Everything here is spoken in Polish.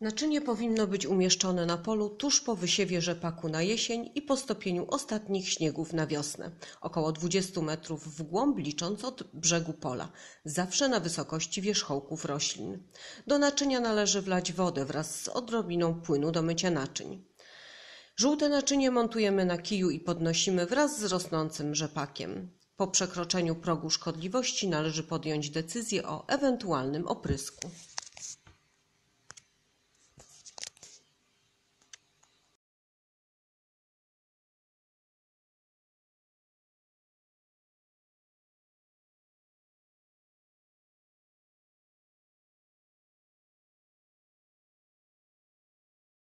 Naczynie powinno być umieszczone na polu tuż po wysiewie rzepaku na jesień i po stopieniu ostatnich śniegów na wiosnę, około 20 metrów w głąb licząc od brzegu pola, zawsze na wysokości wierzchołków roślin. Do naczynia należy wlać wodę wraz z odrobiną płynu do mycia naczyń. Żółte naczynie montujemy na kiju i podnosimy wraz z rosnącym rzepakiem. Po przekroczeniu progu szkodliwości należy podjąć decyzję o ewentualnym oprysku.